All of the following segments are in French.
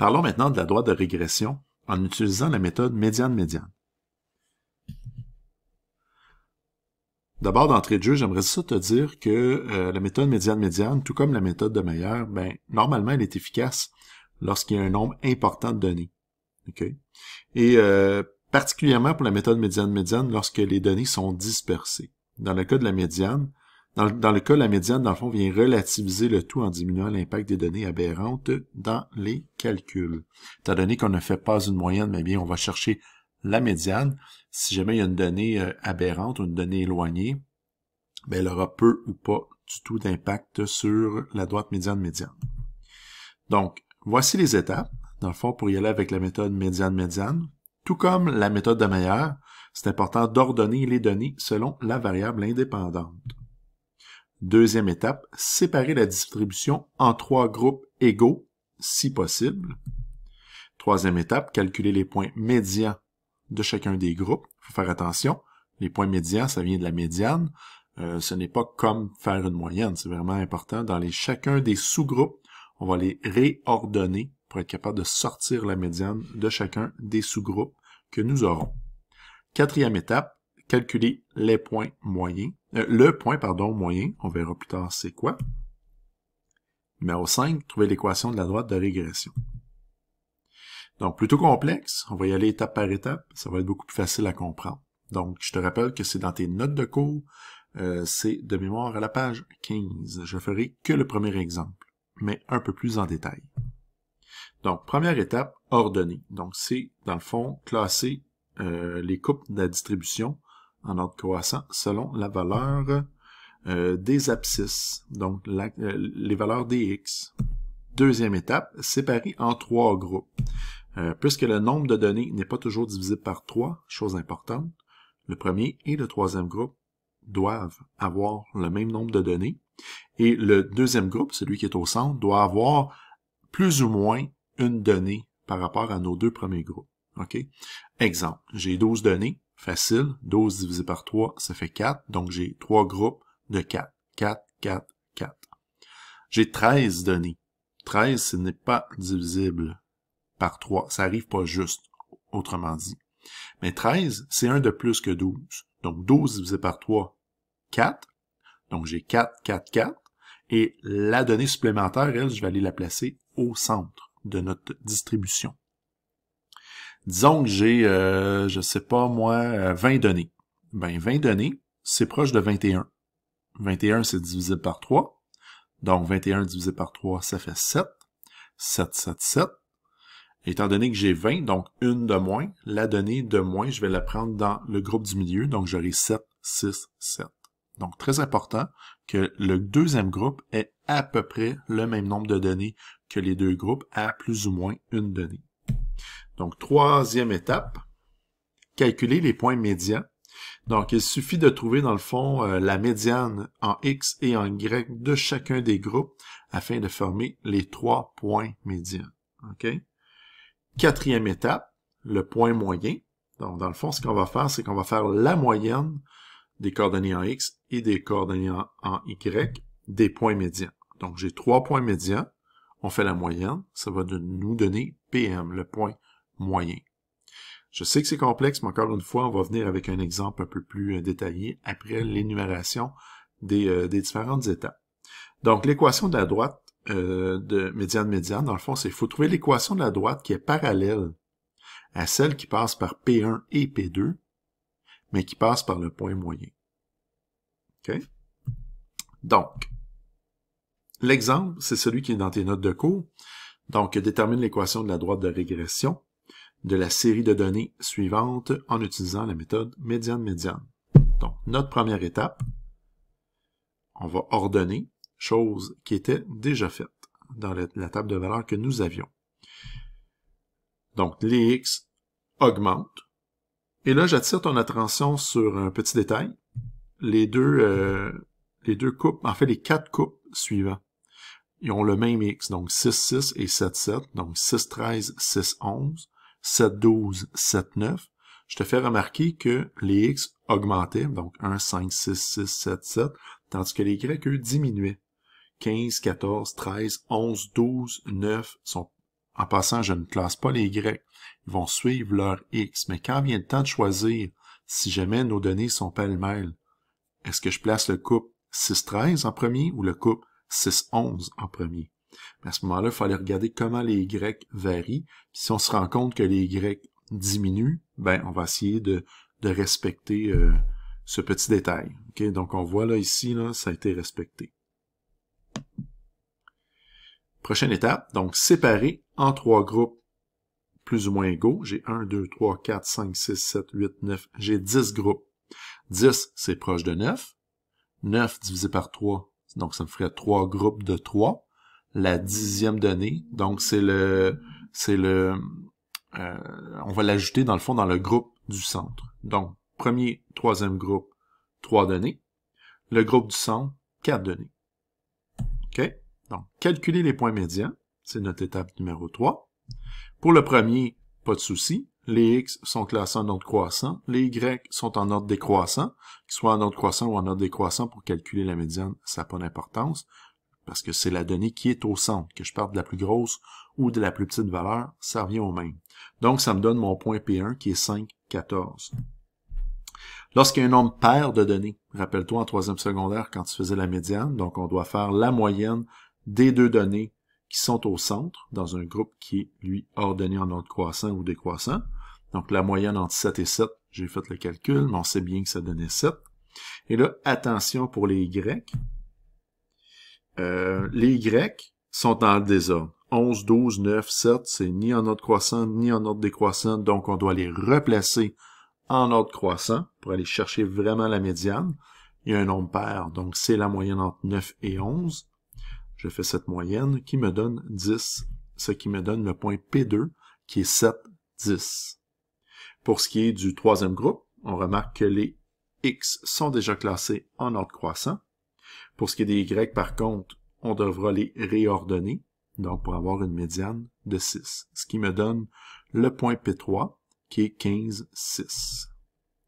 Parlons maintenant de la droite de régression en utilisant la méthode médiane-médiane. D'abord, d'entrée de jeu, j'aimerais ça te dire que euh, la méthode médiane-médiane, tout comme la méthode de Meyer, ben, normalement, elle est efficace lorsqu'il y a un nombre important de données. Et euh, particulièrement pour la méthode médiane-médiane, lorsque les données sont dispersées. Dans le cas de la médiane, dans, le cas, la médiane, dans le fond, vient relativiser le tout en diminuant l'impact des données aberrantes dans les calculs. Étant donné qu'on ne fait pas une moyenne, mais bien on va chercher la médiane. Si jamais il y a une donnée euh, aberrante ou une donnée éloignée, ben, elle aura peu ou pas du tout d'impact sur la droite médiane-médiane. Donc, voici les étapes, dans le fond, pour y aller avec la méthode médiane-médiane. Tout comme la méthode de Meyer, c'est important d'ordonner les données selon la variable indépendante. Deuxième étape, séparer la distribution en trois groupes égaux, si possible. Troisième étape, calculer les points médians de chacun des groupes. Il faut faire attention, les points médians, ça vient de la médiane. Euh, ce n'est pas comme faire une moyenne, c'est vraiment important. Dans les, chacun des sous-groupes, on va les réordonner pour être capable de sortir la médiane de chacun des sous-groupes que nous aurons. Quatrième étape, calculer les points moyens, euh, le point pardon, moyen, on verra plus tard c'est quoi. mais au 5, trouver l'équation de la droite de régression. Donc, plutôt complexe, on va y aller étape par étape, ça va être beaucoup plus facile à comprendre. Donc, je te rappelle que c'est dans tes notes de cours, euh, c'est de mémoire à la page 15. Je ferai que le premier exemple, mais un peu plus en détail. Donc, première étape, ordonner. Donc, c'est, dans le fond, classer euh, les coupes de la distribution en ordre croissant selon la valeur euh, des abscisses, donc euh, les valeurs des x. Deuxième étape, séparer en trois groupes. Euh, puisque le nombre de données n'est pas toujours divisible par trois, chose importante, le premier et le troisième groupe doivent avoir le même nombre de données. Et le deuxième groupe, celui qui est au centre, doit avoir plus ou moins une donnée par rapport à nos deux premiers groupes. OK? Exemple, j'ai 12 données, facile. 12 divisé par 3, ça fait 4. Donc, j'ai trois groupes de 4. 4, 4, 4. J'ai 13 données. 13, ce n'est pas divisible par 3. Ça n'arrive pas juste, autrement dit. Mais 13, c'est un de plus que 12. Donc, 12 divisé par 3, 4. Donc, j'ai 4, 4, 4. Et la donnée supplémentaire, elle, je vais aller la placer au centre de notre distribution. Disons que j'ai, euh, je sais pas moi, 20 euh, données. Ben, 20 données, c'est proche de 21. 21, c'est divisible par 3. Donc, 21 divisé par 3, ça fait 7. 7, 7, 7. Étant donné que j'ai 20, donc une de moins, la donnée de moins, je vais la prendre dans le groupe du milieu, donc j'aurai 7, 6, 7. Donc, très important que le deuxième groupe ait à peu près le même nombre de données que les deux groupes à plus ou moins une donnée. Donc, troisième étape, calculer les points médians. Donc, il suffit de trouver, dans le fond, euh, la médiane en X et en Y de chacun des groupes afin de former les trois points médians. OK? Quatrième étape, le point moyen. Donc, dans le fond, ce qu'on va faire, c'est qu'on va faire la moyenne des coordonnées en X et des coordonnées en, Y des points médians. Donc, j'ai trois points médians. On fait la moyenne. Ça va nous donner PM, le point moyen. Je sais que c'est complexe, mais encore une fois, on va venir avec un exemple un peu plus euh, détaillé après mhm. l'énumération euh, des, différentes étapes. Donc, l'équation de la droite euh, de médiane-médiane, dans le fond, c'est qu'il faut trouver l'équation de la droite qui est parallèle à celle qui passe par P1 et P2, mais qui passe par le point moyen. OK? Donc, l'exemple, c'est celui qui est dans tes notes de cours. Donc, détermine l'équation de la droite de régression de la série de données suivantes en utilisant la méthode médiane-médiane. Donc, notre première étape, on va ordonner, chose qui était déjà faite dans la, table de valeur que nous avions. Donc, les x augmentent. Et là, j'attire ton attention sur un petit détail. Les deux, coupes, euh, les deux en fait, les quatre coupes suivantes, ils ont le même x, donc 6, 6 et 7, 7. Donc, 6, 13, 6, 11 7, 12, 7, 9, je te fais remarquer que les X augmentaient, donc 1, 5, 6, 6, 7, 7, tandis que les Y, eux, diminuaient. 15, 14, 13, 11, 12, 9 sont... En passant, je ne classe pas les Y. Ils vont suivre leur X. Mais quand vient le temps de choisir, si jamais nos données sont pêle-mêle, est-ce que je place le couple 6-13 en premier ou le couple 6-11 en premier? à ce moment-là, il fallait regarder comment les Y varient. si on se rend compte que les Y diminuent, ben on va essayer de, respecter euh, ce petit détail. Donc on voit là ici, là, ça a été respecté. Prochaine étape, donc séparer en trois groupes plus ou moins égaux. J'ai 1, 2, 3, 4, 5, 6, 7, 8, 9. J'ai 10 groupes. 10, c'est proche de 9. 9 divisé par 3, donc ça me ferait 3 groupes de 3 la dixième donnée. Donc c'est le c'est le euh, on va l'ajouter dans le fond dans le groupe du centre. Donc premier, troisième groupe, trois données. Le groupe du centre, quatre données. OK? Donc calculer les points médians, c'est notre étape numéro 3. Pour le premier, pas de souci. Les x sont classés en ordre croissant, les y sont en ordre décroissant, qu'ils soit en ordre croissant ou en ordre décroissant pour calculer la médiane, ça n'a pas d'importance parce que c'est la donnée qui est au centre. Que je parle de la plus grosse ou de la plus petite valeur, ça revient au même. Donc, ça me donne mon point P1 qui est 5, 14. Lorsqu'il nombre pair de données, rappelle-toi en troisième secondaire quand tu faisais la médiane, donc on doit faire la moyenne des deux données qui sont au centre dans un groupe qui est, lui, ordonné en ordre croissant ou décroissant. Donc la moyenne entre 7 et 7, j'ai fait le calcul, mais on sait bien que ça donnait 7. Et là, attention pour les Y, euh, les Y sont en désordre. 11, 12, 9, 7, c'est ni en ordre croissant, ni en ordre décroissant, donc on doit les replacer en ordre croissant pour aller chercher vraiment la médiane. Il y a un nombre pair, donc c'est la moyenne entre 9 et 11. Je fais cette moyenne qui me donne 10, ce qui me donne le point P2 qui est 7, 10. Pour ce qui est du troisième groupe, on remarque que les X sont déjà classés en ordre croissant. Pour ce qui est des Y, par contre, on devra les réordonner, donc pour avoir une médiane de 6, ce qui me donne le point P3, qui est 15, 6.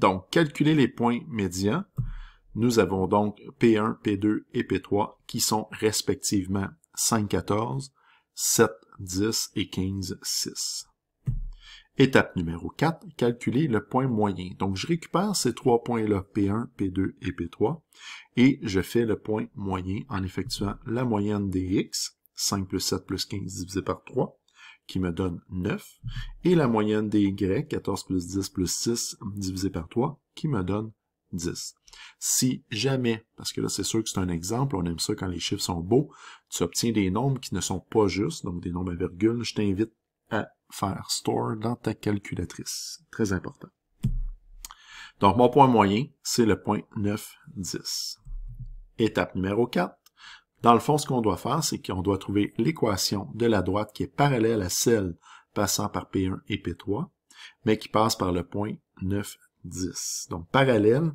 Donc, calculer les points médians, nous avons donc P1, P2 et P3 qui sont respectivement 5, 14, 7, 10 et 15, 6. Étape numéro 4, calculer le point moyen. Donc, je récupère ces trois points-là, P1, P2 et P3, et je fais le point moyen en effectuant la moyenne des x, 5 plus 7 plus 15 divisé par 3, qui me donne 9, et la moyenne des y, 14 plus 10 plus 6 divisé par 3, qui me donne 10. Si jamais, parce que là c'est sûr que c'est un exemple, on aime ça quand les chiffres sont beaux, tu obtiens des nombres qui ne sont pas justes, donc des nombres à virgule, je t'invite à faire store dans ta calculatrice. Très important. Donc, mon point moyen, c'est le point 9, 10. Étape numéro 4. Dans le fond, ce qu'on doit faire, c'est qu'on doit trouver l'équation de la droite qui est parallèle à celle passant par P1 et P3, mais qui passe par le point 9, 10. Donc, parallèle,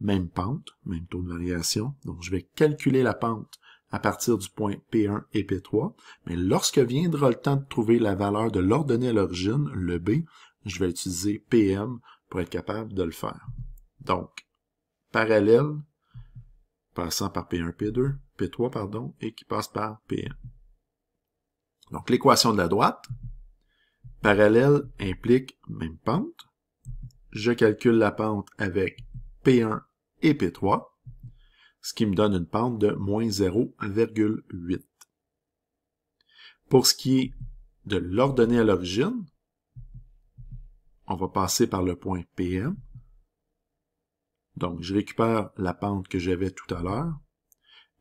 même pente, même taux de variation. Donc, je vais calculer la pente à partir du point P1 et P3. Mais lorsque viendra le temps de trouver la valeur de l'ordonnée à l'origine, le B, je vais utiliser PM pour être capable de le faire. Donc, parallèle, passant par P1, P2, P3, pardon, et qui passe par PM. Donc, l'équation de la droite, parallèle implique même pente. Je calcule la pente avec P1 et P3 ce qui me donne une pente de moins 0,8. Pour ce qui est de l'ordonnée à l'origine, on va passer par le point PM. Donc, je récupère la pente que j'avais tout à l'heure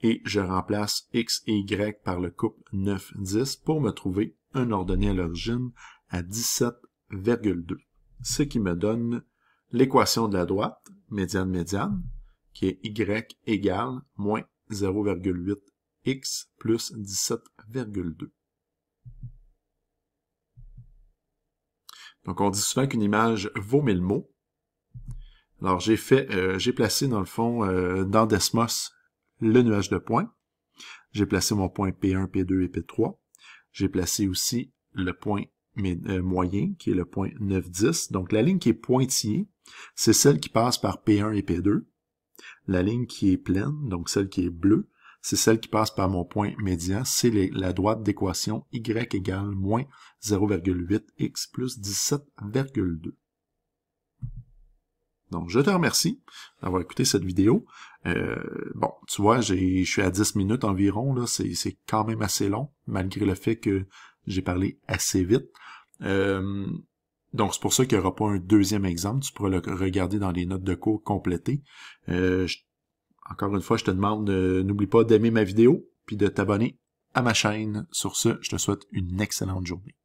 et je remplace X et Y par le couple 9, 10 pour me trouver un ordonnée à l'origine à 17,2, ce qui me donne l'équation de la droite, médiane-médiane, qui est y égale moins 0,8x plus 17,2. Donc, on dit souvent qu'une image vaut 1000 mots. Alors, j'ai fait, euh, j'ai placé dans le fond, euh, dans Desmos, le nuage de points. J'ai placé mon point P1, P2 et P3. J'ai placé aussi le point euh, moyen, qui est le point 9, 10. Donc, la ligne qui est pointillée, c'est celle qui passe par P1 et P2. La ligne qui est pleine, donc celle qui est bleue, c'est celle qui passe par mon point médian. C'est la droite d'équation y égale moins 0,8x plus 17,2. Donc, je te remercie d'avoir écouté cette vidéo. Euh, bon, tu vois, je suis à 10 minutes environ, là, c'est quand même assez long, malgré le fait que j'ai parlé assez vite. Euh, donc, c'est pour ça qu'il n'y aura pas un deuxième exemple. Tu pourras le regarder dans les notes de cours complétées. Euh, encore une fois, je te demande, euh, n'oublie pas d'aimer ma vidéo puis de t'abonner à ma chaîne. Sur ce, je te souhaite une excellente journée.